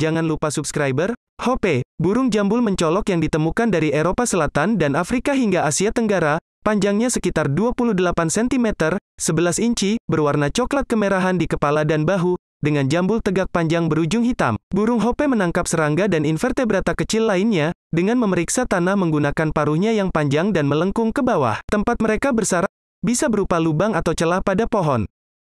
Jangan lupa subscriber. Hope, burung jambul mencolok yang ditemukan dari Eropa Selatan dan Afrika hingga Asia Tenggara, panjangnya sekitar 28 cm, 11 inci, berwarna coklat kemerahan di kepala dan bahu, dengan jambul tegak panjang berujung hitam. Burung hope menangkap serangga dan invertebrata kecil lainnya, dengan memeriksa tanah menggunakan paruhnya yang panjang dan melengkung ke bawah. Tempat mereka bersarang bisa berupa lubang atau celah pada pohon.